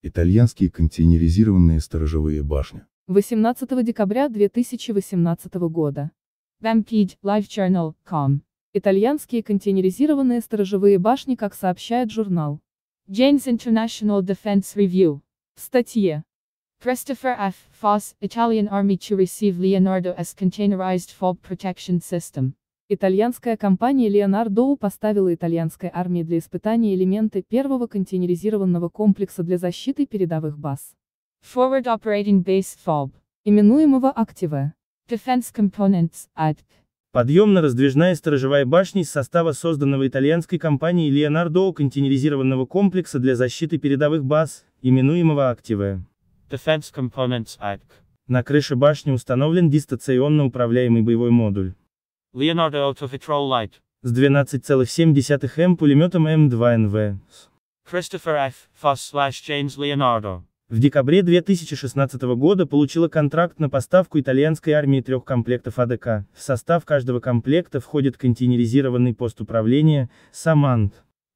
Итальянские контейнеризированные сторожевые башни. 18 декабря 2018 года. Vampede, LiveJournal.com. Итальянские контейнеризированные сторожевые башни, как сообщает журнал. Jane's International Defense Review. В статье. Christopher F. Foss, Italian Army to receive Leonardo S. containerized fob protection system. Итальянская компания Leonardo поставила итальянской армии для испытания элементы первого контейнеризированного комплекса для защиты передовых баз. Forward Operating Base FOB, именуемого Active. Defense Components Act. Подъемно-раздвижная сторожевая башня из состава созданного итальянской компанией Leonardo контейнеризированного комплекса для защиты передовых баз, именуемого Active. Defense Components Act. На крыше башни установлен дистанционно управляемый боевой модуль. Leonardo Autovitrol Light с 12,7 М пулеметом М2НВ. Christopher F. Foss James Leonardo. В декабре 2016 года получила контракт на поставку итальянской армии трех комплектов АДК. В состав каждого комплекта входит контейнеризированный пост управления, Самант.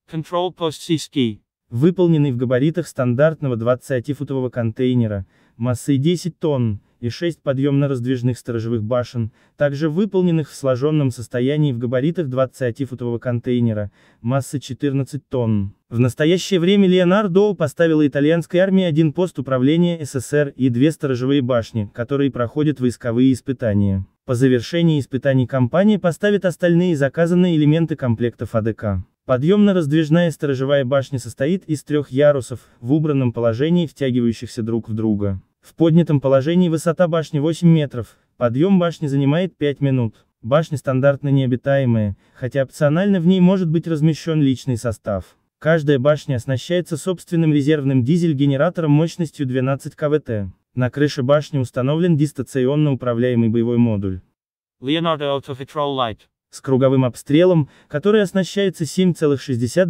Control Post Siski выполненный в габаритах стандартного 20-футового контейнера, массой 10 тонн, и 6 подъемно-раздвижных сторожевых башен, также выполненных в сложенном состоянии в габаритах 20-футового контейнера, массой 14 тонн. В настоящее время Леонардо поставила итальянской армии один пост управления СССР и две сторожевые башни, которые проходят войсковые испытания. По завершении испытаний компания поставит остальные заказанные элементы комплектов АДК. Подъемно-раздвижная сторожевая башня состоит из трех ярусов, в убранном положении втягивающихся друг в друга. В поднятом положении высота башни 8 метров, подъем башни занимает 5 минут. Башня стандартно необитаемая, хотя опционально в ней может быть размещен личный состав. Каждая башня оснащается собственным резервным дизель-генератором мощностью 12 КВТ. На крыше башни установлен дистанционно управляемый боевой модуль. Leonardo Autovitrol Light с круговым обстрелом, который оснащается 7,62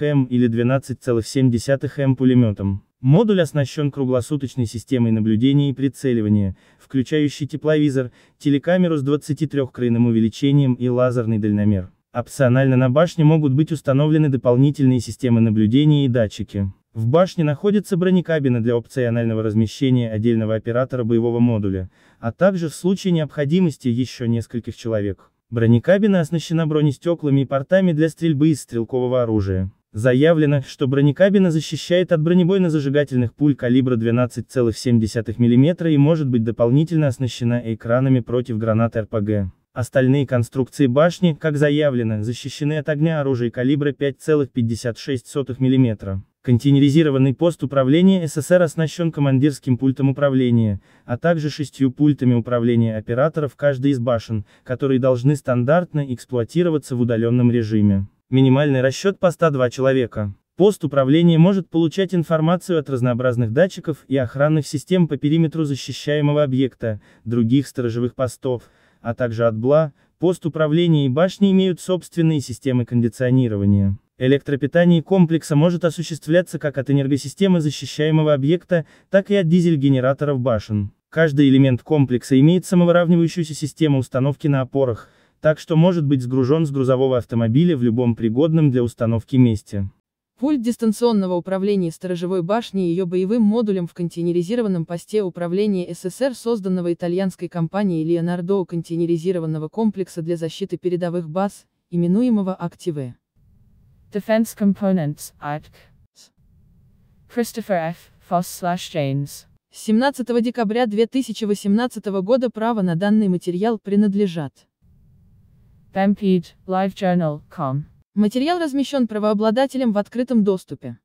М эм или 12,7 М эм пулеметом. Модуль оснащен круглосуточной системой наблюдения и прицеливания, включающей тепловизор, телекамеру с 23-крайным увеличением и лазерный дальномер. Опционально на башне могут быть установлены дополнительные системы наблюдения и датчики. В башне находится бронекабина для опционального размещения отдельного оператора боевого модуля, а также в случае необходимости еще нескольких человек. Бронекабина оснащена бронестеклами и портами для стрельбы из стрелкового оружия. Заявлено, что бронекабина защищает от бронебойно-зажигательных пуль калибра 12,7 мм и может быть дополнительно оснащена экранами против гранат РПГ. Остальные конструкции башни, как заявлено, защищены от огня оружия калибра 5,56 мм. Контейнеризированный пост управления СССР оснащен командирским пультом управления, а также шестью пультами управления операторов каждой из башен, которые должны стандартно эксплуатироваться в удаленном режиме. Минимальный расчет поста 2 человека. Пост управления может получать информацию от разнообразных датчиков и охранных систем по периметру защищаемого объекта, других сторожевых постов, а также от БЛА, пост управления и башни имеют собственные системы кондиционирования. Электропитание комплекса может осуществляться как от энергосистемы защищаемого объекта, так и от дизель-генераторов башен. Каждый элемент комплекса имеет самовыравнивающуюся систему установки на опорах, так что может быть сгружен с грузового автомобиля в любом пригодном для установки месте. Пульт дистанционного управления сторожевой башни и ее боевым модулем в контейнеризированном посте управления СССР созданного итальянской компанией Леонардо контейнеризированного комплекса для защиты передовых баз, именуемого «Активе». Defense Components, ARC. Christopher F. Foss James. 17 декабря 2018 года право на данный материал принадлежат. Bampede, LiveJournal.com. Материал размещен правообладателем в открытом доступе.